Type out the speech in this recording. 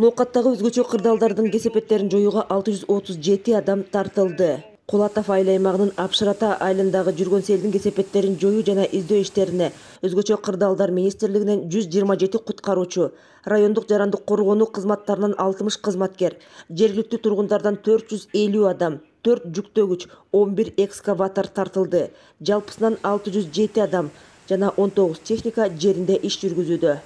ноокаттагы өзгөчө кырдаалдардын кесепеттерин жоюуга алты жүз отуз жети адам тартылды кулатов айыл аймагынын апшыр айылындагы жүргөн селдин кесепеттерин жоюу жана издөө иштерине өзгөчө кырдаалдар министрлигинен жүз жыйырма жети куткаруучу райондук жарандык коргоонуу кызматтарынан алтымыш кызматкер жергиликтүү тургундардан төрт жүз элүү адам төрт жүктөгүч он бир экскаватор тартылды жалпысынан алты жүз жети адам жана он тогуз техника жеринде иш жүргүзүүдө